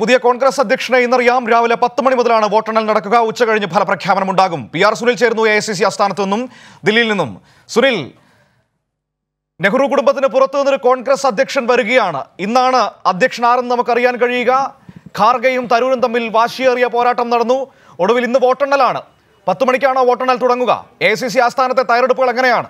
പുതിയ കോൺഗ്രസ് അധ്യക്ഷനെ ഇന്നറിയാം രാവിലെ പത്ത് മണി മുതലാണ് വോട്ടെണ്ണൽ നടക്കുക ഉച്ച കഴിഞ്ഞ് ഫലപ്രഖ്യാപനം ഉണ്ടാകും പി ആർ സുനിൽ ചേരുന്നു എ ഐ സി സി ആസ്ഥാനത്തു നിന്നും ദില്ലിയിൽ നിന്നും സുനിൽ നെഹ്റു കുടുംബത്തിന് പുറത്തു നിന്നൊരു കോൺഗ്രസ് അധ്യക്ഷൻ വരികയാണ് ഇന്നാണ് അധ്യക്ഷൻ ആരെന്ന് നമുക്കറിയാൻ കഴിയുക ഖാർഗയും തരൂരും തമ്മിൽ വാശിയേറിയ പോരാട്ടം നടന്നു ഒടുവിൽ ഇന്ന് വോട്ടെണ്ണലാണ് പത്ത് മണിക്കാണോ വോട്ടെണ്ണൽ തുടങ്ങുക എ സി സി ആസ്ഥാനത്തെ തയ്യാറെടുപ്പുകൾ എങ്ങനെയാണ്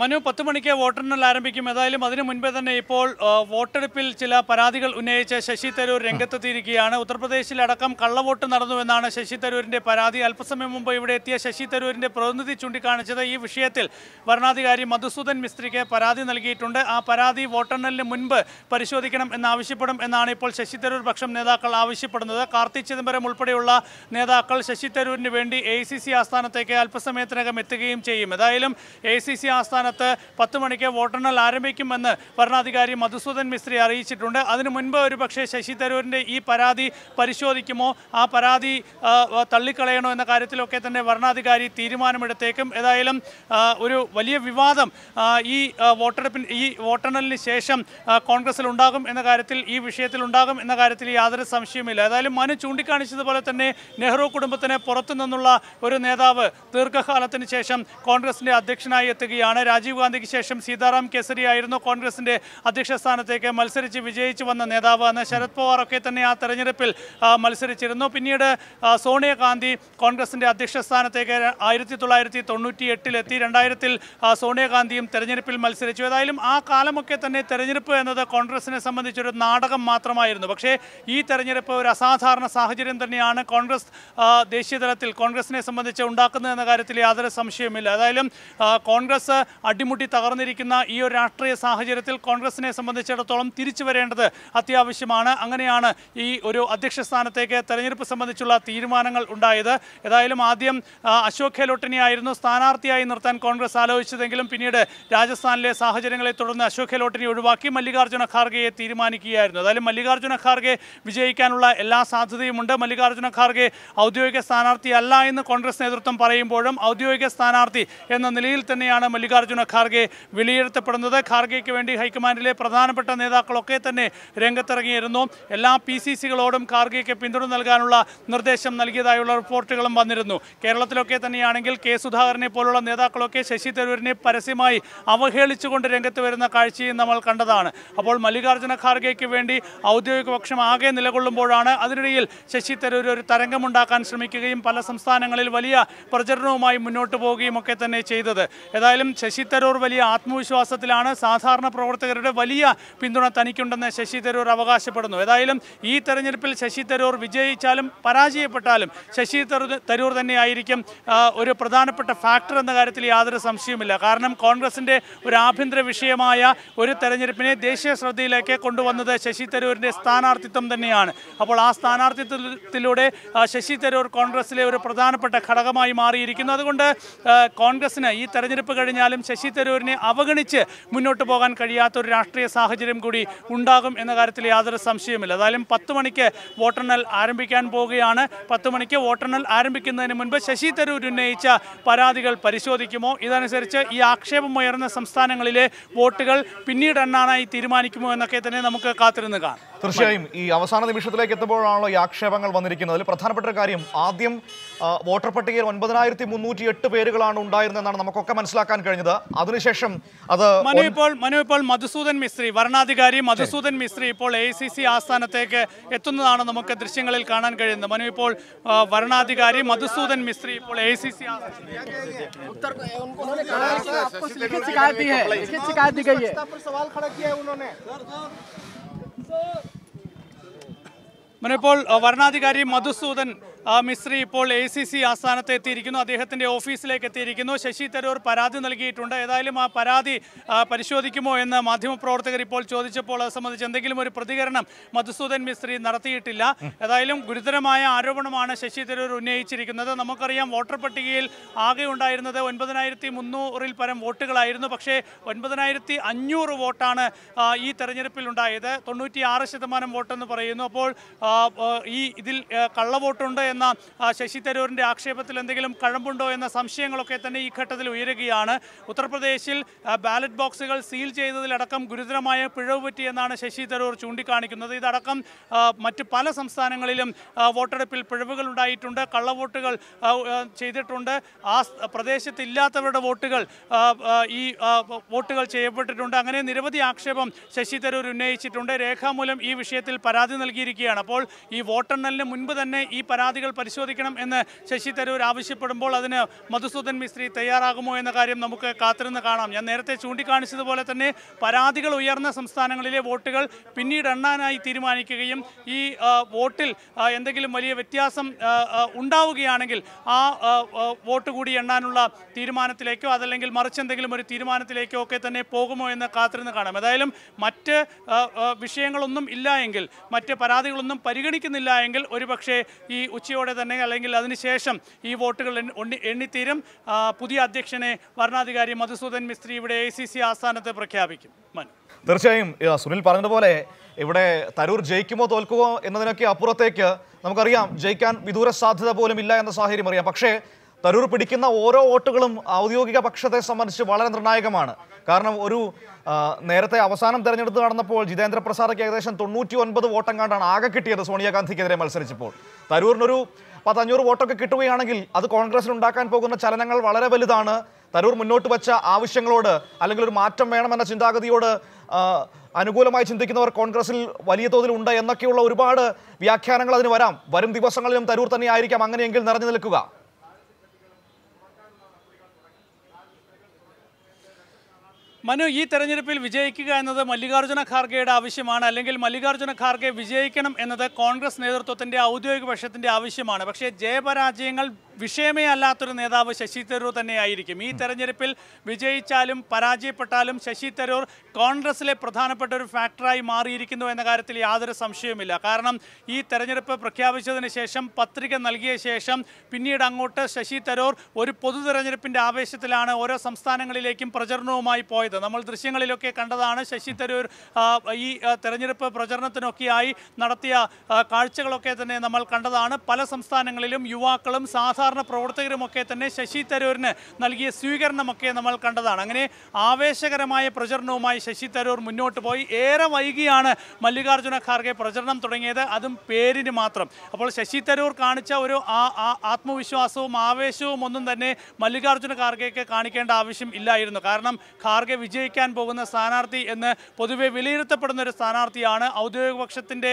മനു പത്ത് മണിക്ക് വോട്ടെണ്ണൽ ആരംഭിക്കും ഏതായാലും അതിനു മുൻപേ തന്നെ ഇപ്പോൾ വോട്ടെടുപ്പിൽ ചില പരാതികൾ ഉന്നയിച്ച് ശശി തരൂർ രംഗത്തെത്തിയിരിക്കുകയാണ് ഉത്തർപ്രദേശിലടക്കം കള്ളവോട്ട് നടന്നുവെന്നാണ് ശശി തരൂരിൻ്റെ പരാതി അല്പസമയം മുമ്പ് ഇവിടെ എത്തിയ ശശി തരൂരിൻ്റെ പ്രതിനിധി ചൂണ്ടിക്കാണിച്ചത് ഈ വിഷയത്തിൽ വരണാധികാരി മധുസൂദൻ മിസ്ത്രിക്ക് പരാതി നൽകിയിട്ടുണ്ട് ആ പരാതി വോട്ടെണ്ണലിന് മുൻപ് പരിശോധിക്കണം എന്നാവശ്യപ്പെടും എന്നാണ് ഇപ്പോൾ ശശി തരൂർ പക്ഷം നേതാക്കൾ ആവശ്യപ്പെടുന്നത് കാർത്തി ചിദംബരം ഉൾപ്പെടെയുള്ള നേതാക്കൾ ശശി തരൂരിന് വേണ്ടി എ ആസ്ഥാനത്തേക്ക് അല്പസമയത്തിനകം എത്തുകയും ചെയ്യും ഏതായാലും എ സി ആസ്ഥാന സംസ്ഥാനത്ത് പത്ത് മണിക്ക് വോട്ടെണ്ണൽ ആരംഭിക്കുമെന്ന് ഭരണാധികാരി മധുസൂദൻ മിസ്ത്രി അറിയിച്ചിട്ടുണ്ട് അതിനു മുൻപ് ഒരുപക്ഷെ ശശി തരൂരിൻ്റെ ഈ പരാതി പരിശോധിക്കുമോ ആ പരാതി തള്ളിക്കളയണോ എന്ന കാര്യത്തിലൊക്കെ തന്നെ ഭരണാധികാരി തീരുമാനമെടുത്തേക്കും ഏതായാലും ഒരു വലിയ വിവാദം ഈ വോട്ടെടുപ്പിന് ഈ വോട്ടെണ്ണലിന് ശേഷം കോൺഗ്രസിൽ ഉണ്ടാകും എന്ന കാര്യത്തിൽ ഈ വിഷയത്തിൽ ഉണ്ടാകും എന്ന കാര്യത്തിൽ യാതൊരു സംശയവുമില്ല ഏതായാലും മനു ചൂണ്ടിക്കാണിച്ചതുപോലെ തന്നെ നെഹ്റു കുടുംബത്തിന് പുറത്തു നിന്നുള്ള ഒരു നേതാവ് ദീർഘകാലത്തിന് ശേഷം കോൺഗ്രസിൻ്റെ അധ്യക്ഷനായി എത്തുകയാണ് രാജീവ് ഗാന്ധിക്ക് ശേഷം സീതാറാം ആയിരുന്നു കോൺഗ്രസിൻ്റെ അധ്യക്ഷ സ്ഥാനത്തേക്ക് മത്സരിച്ച് വിജയിച്ചു വന്ന നേതാവ് അന്ന് ശരത് പവാറൊക്കെ തന്നെ ആ തെരഞ്ഞെടുപ്പിൽ മത്സരിച്ചിരുന്നു പിന്നീട് സോണിയാഗാന്ധി കോൺഗ്രസിൻ്റെ അധ്യക്ഷ സ്ഥാനത്തേക്ക് ആയിരത്തി തൊള്ളായിരത്തി തൊണ്ണൂറ്റി എട്ടിലെത്തി രണ്ടായിരത്തിൽ സോണിയാഗാന്ധിയും തെരഞ്ഞെടുപ്പിൽ മത്സരിച്ചു ഏതായാലും ആ കാലമൊക്കെ തന്നെ തെരഞ്ഞെടുപ്പ് എന്നത് കോൺഗ്രസിനെ സംബന്ധിച്ചൊരു നാടകം മാത്രമായിരുന്നു പക്ഷേ ഈ തെരഞ്ഞെടുപ്പ് ഒരു അസാധാരണ സാഹചര്യം തന്നെയാണ് കോൺഗ്രസ് ദേശീയ തലത്തിൽ കോൺഗ്രസിനെ സംബന്ധിച്ച് ഉണ്ടാക്കുന്നതെന്ന കാര്യത്തിൽ യാതൊരു സംശയവുമില്ല ഏതായാലും കോൺഗ്രസ് അടിമുട്ടി തകർന്നിരിക്കുന്ന ഈ ഒരു രാഷ്ട്രീയ സാഹചര്യത്തിൽ കോൺഗ്രസിനെ സംബന്ധിച്ചിടത്തോളം തിരിച്ചു വരേണ്ടത് അത്യാവശ്യമാണ് അങ്ങനെയാണ് ഈ ഒരു അധ്യക്ഷ സ്ഥാനത്തേക്ക് തെരഞ്ഞെടുപ്പ് സംബന്ധിച്ചുള്ള തീരുമാനങ്ങൾ ഉണ്ടായത് ഏതായാലും ആദ്യം അശോക് ആയിരുന്നു സ്ഥാനാർത്ഥിയായി നിർത്താൻ കോൺഗ്രസ് ആലോചിച്ചതെങ്കിലും പിന്നീട് രാജസ്ഥാനിലെ സാഹചര്യങ്ങളെ തുടർന്ന് അശോക് ഗെഹ്ലോട്ടിനെ ഒഴിവാക്കി മല്ലികാർജ്ജുന ഖാർഗെയെ തീരുമാനിക്കുകയായിരുന്നു ഏതായാലും മല്ലികാർജ്ജുന ഖാർഗെ വിജയിക്കാനുള്ള എല്ലാ സാധ്യതയുമുണ്ട് മല്ലികാർജ്ജുന ഖാർഗെ ഔദ്യോഗിക സ്ഥാനാർത്ഥി അല്ല എന്ന് കോൺഗ്രസ് നേതൃത്വം പറയുമ്പോഴും ഔദ്യോഗിക സ്ഥാനാർത്ഥി എന്ന നിലയിൽ തന്നെയാണ് മല്ലികാർജ്ജുന ആദിത്യനാഥ് ഖാർഗെ വിലയിരുത്തപ്പെടുന്നത് ഖാർഗെയ്ക്ക് വേണ്ടി ഹൈക്കമാൻഡിലെ പ്രധാനപ്പെട്ട നേതാക്കളൊക്കെ തന്നെ രംഗത്തിറങ്ങിയിരുന്നു എല്ലാ പി സി സികളോടും ഖാർഗെയ്ക്ക് പിന്തുണ നൽകാനുള്ള നിർദ്ദേശം നൽകിയതായുള്ള റിപ്പോർട്ടുകളും വന്നിരുന്നു കേരളത്തിലൊക്കെ തന്നെയാണെങ്കിൽ കെ സുധാകരനെ പോലുള്ള നേതാക്കളൊക്കെ ശശി തരൂരിനെ പരസ്യമായി അവഹേളിച്ചുകൊണ്ട് രംഗത്ത് വരുന്ന കാഴ്ചയും നമ്മൾ കണ്ടതാണ് അപ്പോൾ മല്ലികാർജ്ജുന ഖാർഗെയ്ക്ക് വേണ്ടി ഔദ്യോഗിക പക്ഷം ആകെ നിലകൊള്ളുമ്പോഴാണ് അതിനിടയിൽ ശശി തരൂർ ഒരു തരംഗമുണ്ടാക്കാൻ ശ്രമിക്കുകയും പല സംസ്ഥാനങ്ങളിൽ വലിയ പ്രചരണവുമായി മുന്നോട്ട് പോവുകയും ഒക്കെ തന്നെ ചെയ്തത് ഏതായാലും ശശി ശശി തരൂർ വലിയ ആത്മവിശ്വാസത്തിലാണ് സാധാരണ പ്രവർത്തകരുടെ വലിയ പിന്തുണ തനിക്കുണ്ടെന്ന് ശശി തരൂർ അവകാശപ്പെടുന്നു ഏതായാലും ഈ തെരഞ്ഞെടുപ്പിൽ ശശി തരൂർ വിജയിച്ചാലും പരാജയപ്പെട്ടാലും ശശി തരൂർ തന്നെയായിരിക്കും ഒരു പ്രധാനപ്പെട്ട ഫാക്ടർ എന്ന കാര്യത്തിൽ യാതൊരു സംശയവുമില്ല കാരണം കോൺഗ്രസിൻ്റെ ഒരു ആഭ്യന്തര വിഷയമായ ഒരു തെരഞ്ഞെടുപ്പിനെ ദേശീയ ശ്രദ്ധയിലേക്ക് കൊണ്ടുവന്നത് ശശി തരൂരിൻ്റെ സ്ഥാനാർത്ഥിത്വം തന്നെയാണ് അപ്പോൾ ആ സ്ഥാനാർത്ഥിത്വത്തിലൂടെ ശശി തരൂർ കോൺഗ്രസിലെ ഒരു പ്രധാനപ്പെട്ട ഘടകമായി മാറിയിരിക്കുന്നു അതുകൊണ്ട് കോൺഗ്രസിന് ഈ തെരഞ്ഞെടുപ്പ് കഴിഞ്ഞാലും ശശി തരൂരിനെ അവഗണിച്ച് മുന്നോട്ട് പോകാൻ കഴിയാത്ത ഒരു രാഷ്ട്രീയ സാഹചര്യം കൂടി ഉണ്ടാകും എന്ന കാര്യത്തിൽ യാതൊരു സംശയവുമില്ല ഏതായാലും പത്ത് മണിക്ക് വോട്ടെണ്ണൽ ആരംഭിക്കാൻ പോവുകയാണ് പത്ത് മണിക്ക് വോട്ടെണ്ണൽ ആരംഭിക്കുന്നതിന് മുൻപ് ശശി തരൂർ ഉന്നയിച്ച പരാതികൾ പരിശോധിക്കുമോ ഇതനുസരിച്ച് ഈ ആക്ഷേപമുയർന്ന സംസ്ഥാനങ്ങളിലെ വോട്ടുകൾ പിന്നീട് എണ്ണാനായി തീരുമാനിക്കുമോ എന്നൊക്കെ തന്നെ നമുക്ക് കാത്തിരുന്ന് കാണാം തീർച്ചയായും ഈ അവസാന നിമിഷത്തിലേക്ക് എത്തുമ്പോഴാണല്ലോ ഈ ആക്ഷേപങ്ങൾ വന്നിരിക്കുന്നത് അതിൽ പ്രധാനപ്പെട്ട ഒരു കാര്യം ആദ്യം വോട്ടർ പട്ടികയിൽ ഒൻപതിനായിരത്തി മുന്നൂറ്റി എട്ട് പേരുകളാണ് ഉണ്ടായിരുന്നതെന്നാണ് നമുക്കൊക്കെ മനസ്സിലാക്കാൻ കഴിഞ്ഞത് അതിനുശേഷം അത് മനു ഇപ്പോൾ മനു ഇപ്പോൾ മധുസൂദൻ മിസ്ത്രി വരണാധികാരി മധുസൂദൻ മിസ്ത്രി ഇപ്പോൾ എ സി സി ആസ്ഥാനത്തേക്ക് എത്തുന്നതാണ് നമുക്ക് ദൃശ്യങ്ങളിൽ കാണാൻ കഴിയുന്നത് മനു ഇപ്പോൾ വരണാധികാരി മധുസൂദൻ മിസ്ത്രി ഇപ്പോൾ എ സി സി शिकायत दी गई है सवाल खड़ा किया है उन्होंने ഇപ്പോൾ വരണാധികാരി മധുസൂദൻ മിശ്രി ഇപ്പോൾ എ സി സി ആസ്ഥാനത്ത് എത്തിയിരിക്കുന്നു അദ്ദേഹത്തിൻ്റെ ഓഫീസിലേക്ക് എത്തിയിരിക്കുന്നു ശശി തരൂർ പരാതി നൽകിയിട്ടുണ്ട് ഏതായാലും ആ പരാതി പരിശോധിക്കുമോ എന്ന് മാധ്യമപ്രവർത്തകർ ഇപ്പോൾ ചോദിച്ചപ്പോൾ അത് സംബന്ധിച്ച് എന്തെങ്കിലും ഒരു പ്രതികരണം മധുസൂദൻ മിശ്രി നടത്തിയിട്ടില്ല ഏതായാലും ഗുരുതരമായ ആരോപണമാണ് ശശി തരൂർ ഉന്നയിച്ചിരിക്കുന്നത് നമുക്കറിയാം വോട്ടർ പട്ടികയിൽ ആകെ ഉണ്ടായിരുന്നത് ഒൻപതിനായിരത്തി മുന്നൂറിൽ പരം വോട്ടുകളായിരുന്നു പക്ഷേ ഒൻപതിനായിരത്തി അഞ്ഞൂറ് വോട്ടാണ് ഈ തെരഞ്ഞെടുപ്പിൽ ഉണ്ടായത് ആറ് ശതമാനം വോട്ടെന്ന് പറയുന്നു അപ്പോൾ ഈ ഇതിൽ കള്ളവോട്ടുണ്ട് എന്ന ശശി തരൂരിൻ്റെ ആക്ഷേപത്തിൽ എന്തെങ്കിലും കഴമ്പുണ്ടോ എന്ന സംശയങ്ങളൊക്കെ തന്നെ ഈ ഘട്ടത്തിൽ ഉയരുകയാണ് ഉത്തർപ്രദേശിൽ ബാലറ്റ് ബോക്സുകൾ സീൽ ചെയ്തതിലടക്കം ഗുരുതരമായ പിഴവ് പറ്റിയെന്നാണ് ശശി തരൂർ ചൂണ്ടിക്കാണിക്കുന്നത് ഇതടക്കം മറ്റ് പല സംസ്ഥാനങ്ങളിലും വോട്ടെടുപ്പിൽ പിഴവുകൾ ഉണ്ടായിട്ടുണ്ട് കള്ളവോട്ടുകൾ ചെയ്തിട്ടുണ്ട് ആ പ്രദേശത്തില്ലാത്തവരുടെ വോട്ടുകൾ ഈ വോട്ടുകൾ ചെയ്യപ്പെട്ടിട്ടുണ്ട് അങ്ങനെ നിരവധി ആക്ഷേപം ശശി തരൂർ ഉന്നയിച്ചിട്ടുണ്ട് രേഖാമൂലം ഈ വിഷയത്തിൽ പരാതി നൽകിയിരിക്കുകയാണ് അപ്പോൾ ഈ വോട്ടെണ്ണലിന് മുൻപ് തന്നെ ഈ പരാതികൾ നടപടികൾ പരിശോധിക്കണം എന്ന് ശശി തരൂർ ആവശ്യപ്പെടുമ്പോൾ അതിന് മധുസൂദൻ മിസ്ത്രി തയ്യാറാകുമോ എന്ന കാര്യം നമുക്ക് കാത്തിരുന്ന് കാണാം ഞാൻ നേരത്തെ ചൂണ്ടിക്കാണിച്ചതുപോലെ തന്നെ പരാതികൾ ഉയർന്ന സംസ്ഥാനങ്ങളിലെ വോട്ടുകൾ പിന്നീട് എണ്ണാനായി തീരുമാനിക്കുകയും ഈ വോട്ടിൽ എന്തെങ്കിലും വലിയ വ്യത്യാസം ഉണ്ടാവുകയാണെങ്കിൽ ആ വോട്ട് കൂടി എണ്ണാനുള്ള തീരുമാനത്തിലേക്കോ അതല്ലെങ്കിൽ മറിച്ചെന്തെങ്കിലും ഒരു തീരുമാനത്തിലേക്കോ ഒക്കെ തന്നെ പോകുമോ എന്ന് കാത്തിരുന്ന് കാണാം ഏതായാലും മറ്റ് വിഷയങ്ങളൊന്നും ഇല്ല എങ്കിൽ മറ്റ് പരാതികളൊന്നും പരിഗണിക്കുന്നില്ല എങ്കിൽ ഒരുപക്ഷെ ഈ ഉച്ച ഉച്ചയോടെ തന്നെ അല്ലെങ്കിൽ അതിനുശേഷം ഈ വോട്ടുകൾ എണ്ണിത്തീരും പുതിയ അധ്യക്ഷനെ വരണാധികാരി മധുസൂദൻ മിസ്ത്രി ഇവിടെ എ ആസ്ഥാനത്ത് പ്രഖ്യാപിക്കും മനു തീർച്ചയായും സുനിൽ പറഞ്ഞതുപോലെ ഇവിടെ തരൂർ ജയിക്കുമോ തോൽക്കുമോ എന്നതിനൊക്കെ അപ്പുറത്തേക്ക് നമുക്കറിയാം ജയിക്കാൻ വിദൂര സാധ്യത പോലും ഇല്ല എന്ന സാഹചര്യം അറിയാം പക്ഷേ തരൂർ പിടിക്കുന്ന ഓരോ വോട്ടുകളും ഔദ്യോഗിക പക്ഷത്തെ സംബന്ധിച്ച് വളരെ നിർണായകമാണ് കാരണം ഒരു നേരത്തെ അവസാനം തെരഞ്ഞെടുത്ത് നടന്നപ്പോൾ ജിതേന്ദ്ര പ്രസാദക്ക് ഏകദേശം തൊണ്ണൂറ്റി ഒൻപത് വോട്ടെങ്ങാണ്ടാണ് ആകെ കിട്ടിയത് സോണിയാഗാന്ധിക്കെതിരെ മത്സരിച്ചപ്പോൾ തരൂറിനൊരു പത്തഞ്ഞൂറ് വോട്ടൊക്കെ കിട്ടുകയാണെങ്കിൽ അത് കോൺഗ്രസിന് ഉണ്ടാക്കാൻ പോകുന്ന ചലനങ്ങൾ വളരെ വലുതാണ് തരൂർ മുന്നോട്ട് വെച്ച ആവശ്യങ്ങളോട് അല്ലെങ്കിൽ ഒരു മാറ്റം വേണമെന്ന ചിന്താഗതിയോട് അനുകൂലമായി ചിന്തിക്കുന്നവർ കോൺഗ്രസിൽ വലിയ തോതിൽ ഉണ്ട് എന്നൊക്കെയുള്ള ഒരുപാട് വ്യാഖ്യാനങ്ങൾ അതിന് വരാം വരും ദിവസങ്ങളിലും തരൂർ തന്നെയായിരിക്കാം അങ്ങനെയെങ്കിൽ നിറഞ്ഞു നിൽക്കുക മനു ഈ തെരഞ്ഞെടുപ്പിൽ വിജയിക്കുക എന്നത് മല്ലികാർജ്ജുന ഖാർഗെയുടെ ആവശ്യമാണ് അല്ലെങ്കിൽ മല്ലികാർജ്ജുന ഖാർഗെ വിജയിക്കണം എന്നത് കോൺഗ്രസ് നേതൃത്വത്തിൻ്റെ ഔദ്യോഗിക പക്ഷത്തിൻ്റെ ആവശ്യമാണ് പക്ഷേ ജയപരാജയങ്ങൾ വിഷയമേ അല്ലാത്തൊരു നേതാവ് ശശി തരൂർ തന്നെയായിരിക്കും ഈ തെരഞ്ഞെടുപ്പിൽ വിജയിച്ചാലും പരാജയപ്പെട്ടാലും ശശി തരൂർ കോൺഗ്രസിലെ പ്രധാനപ്പെട്ട ഒരു ഫാക്ടറായി മാറിയിരിക്കുന്നു എന്ന കാര്യത്തിൽ യാതൊരു സംശയവുമില്ല കാരണം ഈ തെരഞ്ഞെടുപ്പ് പ്രഖ്യാപിച്ചതിന് ശേഷം പത്രിക നൽകിയ ശേഷം പിന്നീട് അങ്ങോട്ട് ശശി തരൂർ ഒരു പൊതു തെരഞ്ഞെടുപ്പിൻ്റെ ആവേശത്തിലാണ് ഓരോ സംസ്ഥാനങ്ങളിലേക്കും പ്രചരണവുമായി പോയത് ചെയ്തത് നമ്മൾ ദൃശ്യങ്ങളിലൊക്കെ കണ്ടതാണ് ശശി തരൂർ ഈ തെരഞ്ഞെടുപ്പ് പ്രചരണത്തിനൊക്കെയായി നടത്തിയ കാഴ്ചകളൊക്കെ തന്നെ നമ്മൾ കണ്ടതാണ് പല സംസ്ഥാനങ്ങളിലും യുവാക്കളും സാധാരണ പ്രവർത്തകരുമൊക്കെ തന്നെ ശശി തരൂരിന് നൽകിയ സ്വീകരണമൊക്കെ നമ്മൾ കണ്ടതാണ് അങ്ങനെ ആവേശകരമായ പ്രചരണവുമായി ശശി തരൂർ മുന്നോട്ട് പോയി ഏറെ വൈകിയാണ് മല്ലികാർജ്ജുന ഖാർഗെ പ്രചരണം തുടങ്ങിയത് അതും പേരിന് മാത്രം അപ്പോൾ ശശി തരൂർ കാണിച്ച ഒരു ആത്മവിശ്വാസവും ആവേശവും ഒന്നും തന്നെ മല്ലികാർജ്ജുന ഖാർഗെയൊക്കെ കാണിക്കേണ്ട ആവശ്യം ഇല്ലായിരുന്നു കാരണം ഖാർഗെ വിജയിക്കാൻ പോകുന്ന സ്ഥാനാർത്ഥി എന്ന് പൊതുവെ വിലയിരുത്തപ്പെടുന്ന ഒരു സ്ഥാനാർത്ഥിയാണ് ഔദ്യോഗിക പക്ഷത്തിൻ്റെ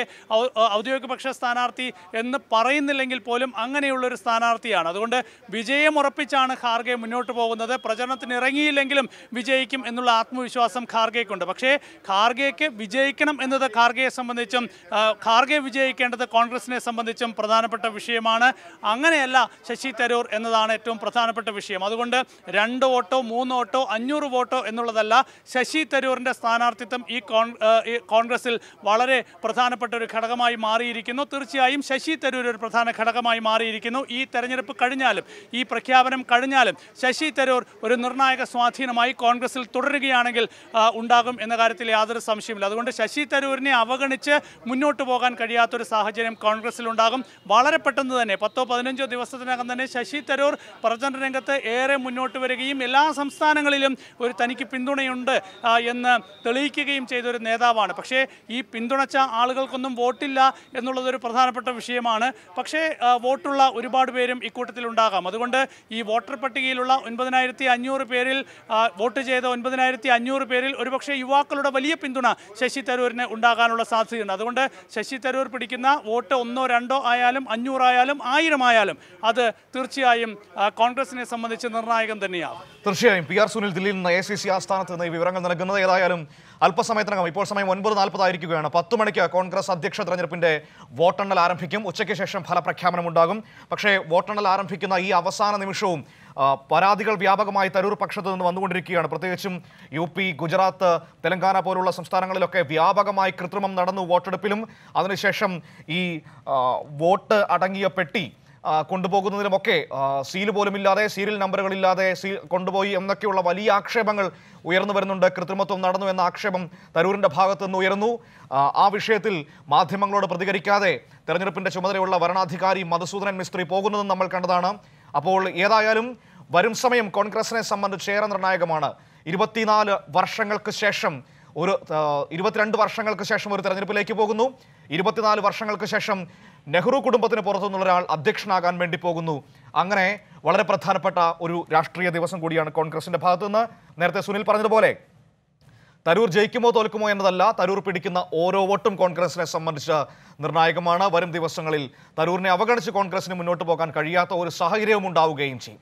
ഔദ്യോഗിക പക്ഷ സ്ഥാനാർത്ഥി എന്ന് പറയുന്നില്ലെങ്കിൽ പോലും അങ്ങനെയുള്ളൊരു സ്ഥാനാർത്ഥിയാണ് അതുകൊണ്ട് വിജയം ഉറപ്പിച്ചാണ് ഖാർഗെ മുന്നോട്ട് പോകുന്നത് പ്രചരണത്തിന് ഇറങ്ങിയില്ലെങ്കിലും വിജയിക്കും എന്നുള്ള ആത്മവിശ്വാസം ഖാർഗെക്കുണ്ട് പക്ഷേ ഖാർഗെക്ക് വിജയിക്കണം എന്നത് ഖാർഗെയെ സംബന്ധിച്ചും ഖാർഗെ വിജയിക്കേണ്ടത് കോൺഗ്രസിനെ സംബന്ധിച്ചും പ്രധാനപ്പെട്ട വിഷയമാണ് അങ്ങനെയല്ല ശശി തരൂർ എന്നതാണ് ഏറ്റവും പ്രധാനപ്പെട്ട വിഷയം അതുകൊണ്ട് രണ്ട് വോട്ടോ മൂന്ന് വോട്ടോ അഞ്ഞൂറ് വോട്ടോ എന്നുള്ളത് എന്നുള്ളതല്ല ശശി തരൂറിൻ്റെ സ്ഥാനാർത്ഥിത്വം ഈ കോൺഗ്രസിൽ വളരെ പ്രധാനപ്പെട്ട ഒരു ഘടകമായി മാറിയിരിക്കുന്നു തീർച്ചയായും ശശി തരൂർ ഒരു പ്രധാന ഘടകമായി മാറിയിരിക്കുന്നു ഈ തെരഞ്ഞെടുപ്പ് കഴിഞ്ഞാലും ഈ പ്രഖ്യാപനം കഴിഞ്ഞാലും ശശി തരൂർ ഒരു നിർണായക സ്വാധീനമായി കോൺഗ്രസിൽ തുടരുകയാണെങ്കിൽ ഉണ്ടാകും എന്ന കാര്യത്തിൽ യാതൊരു സംശയമില്ല അതുകൊണ്ട് ശശി തരൂരിനെ അവഗണിച്ച് മുന്നോട്ട് പോകാൻ കഴിയാത്തൊരു സാഹചര്യം കോൺഗ്രസിലുണ്ടാകും വളരെ പെട്ടെന്ന് തന്നെ പത്തോ പതിനഞ്ചോ ദിവസത്തിനകം തന്നെ ശശി തരൂർ പ്രചരണ രംഗത്ത് ഏറെ മുന്നോട്ട് വരികയും എല്ലാ സംസ്ഥാനങ്ങളിലും ഒരു തനിക്ക് പിന്തുണ പിന്തുണയുണ്ട് എന്ന് തെളിയിക്കുകയും ചെയ്തൊരു നേതാവാണ് പക്ഷേ ഈ പിന്തുണച്ച ആളുകൾക്കൊന്നും വോട്ടില്ല എന്നുള്ളതൊരു പ്രധാനപ്പെട്ട വിഷയമാണ് പക്ഷേ വോട്ടുള്ള ഒരുപാട് പേരും ഇക്കൂട്ടത്തിലുണ്ടാകാം അതുകൊണ്ട് ഈ വോട്ടർ പട്ടികയിലുള്ള ഒൻപതിനായിരത്തി അഞ്ഞൂറ് പേരിൽ വോട്ട് ചെയ്ത ഒൻപതിനായിരത്തി അഞ്ഞൂറ് പേരിൽ ഒരുപക്ഷെ യുവാക്കളുടെ വലിയ പിന്തുണ ശശി തരൂരിന് ഉണ്ടാകാനുള്ള സാധ്യതയുണ്ട് അതുകൊണ്ട് ശശി തരൂർ പിടിക്കുന്ന വോട്ട് ഒന്നോ രണ്ടോ ആയാലും അഞ്ഞൂറായാലും ആയിരം ആയാലും അത് തീർച്ചയായും കോൺഗ്രസിനെ സംബന്ധിച്ച് നിർണായകം തന്നെയാണ് തീർച്ചയായും പി ആർ സുനിൽ ദില്ലിയിൽ നിന്ന് എ സി സി ആസ്ഥാന സ്ഥാനത്ത് നിന്ന് ഈ വിവരങ്ങൾ നൽകുന്നത് ഏതായാലും അല്പസമയത്തിനകം ഇപ്പോൾ സമയം ഒൻപത് നാൽപ്പതായിരിക്കുകയാണ് പത്ത് മണിക്ക് കോൺഗ്രസ് അധ്യക്ഷ തെരഞ്ഞെടുപ്പിന്റെ വോട്ടെണ്ണൽ ആരംഭിക്കും ഉച്ചയ്ക്ക് ശേഷം ഫലപ്രഖ്യാപനം ഉണ്ടാകും പക്ഷേ വോട്ടെണ്ണൽ ആരംഭിക്കുന്ന ഈ അവസാന നിമിഷവും പരാതികൾ വ്യാപകമായി തരൂർ പക്ഷത്തു നിന്ന് വന്നുകൊണ്ടിരിക്കുകയാണ് പ്രത്യേകിച്ചും യു പി ഗുജറാത്ത് തെലങ്കാന പോലുള്ള സംസ്ഥാനങ്ങളിലൊക്കെ വ്യാപകമായി കൃത്രിമം നടന്നു വോട്ടെടുപ്പിലും അതിനുശേഷം ഈ വോട്ട് അടങ്ങിയ പെട്ടി കൊണ്ടുപോകുന്നതിനുമൊക്കെ സീൽ പോലുമില്ലാതെ സീരിയൽ നമ്പറുകളില്ലാതെ സീ കൊണ്ടുപോയി എന്നൊക്കെയുള്ള വലിയ ആക്ഷേപങ്ങൾ ഉയർന്നു വരുന്നുണ്ട് കൃത്രിമത്വം നടന്നു എന്ന ആക്ഷേപം തരൂരിൻ്റെ ഭാഗത്തു നിന്ന് ഉയർന്നു ആ വിഷയത്തിൽ മാധ്യമങ്ങളോട് പ്രതികരിക്കാതെ തെരഞ്ഞെടുപ്പിൻ്റെ ചുമതലയുള്ള വരണാധികാരി മധുസൂദനൻ മിസ്ത്രി പോകുന്നതും നമ്മൾ കണ്ടതാണ് അപ്പോൾ ഏതായാലും വരും സമയം കോൺഗ്രസിനെ സംബന്ധിച്ച് ഏറെ നിർണായകമാണ് ഇരുപത്തിനാല് വർഷങ്ങൾക്ക് ശേഷം ഒരു ഇരുപത്തിരണ്ട് വർഷങ്ങൾക്ക് ശേഷം ഒരു തെരഞ്ഞെടുപ്പിലേക്ക് പോകുന്നു ഇരുപത്തിനാല് വർഷങ്ങൾക്ക് ശേഷം നെഹ്റു കുടുംബത്തിന് പുറത്തുനിന്നുള്ള ഒരാൾ അധ്യക്ഷനാകാൻ വേണ്ടി പോകുന്നു അങ്ങനെ വളരെ പ്രധാനപ്പെട്ട ഒരു രാഷ്ട്രീയ ദിവസം കൂടിയാണ് കോൺഗ്രസിൻ്റെ ഭാഗത്തുനിന്ന് നേരത്തെ സുനിൽ പറഞ്ഞതുപോലെ തരൂർ ജയിക്കുമോ തോൽക്കുമോ എന്നതല്ല തരൂർ പിടിക്കുന്ന ഓരോ വോട്ടും കോൺഗ്രസിനെ സംബന്ധിച്ച് നിർണായകമാണ് വരും ദിവസങ്ങളിൽ തരൂരിനെ അവഗണിച്ച് കോൺഗ്രസിന് മുന്നോട്ട് പോകാൻ കഴിയാത്ത ഒരു സാഹചര്യവും ഉണ്ടാവുകയും ചെയ്യും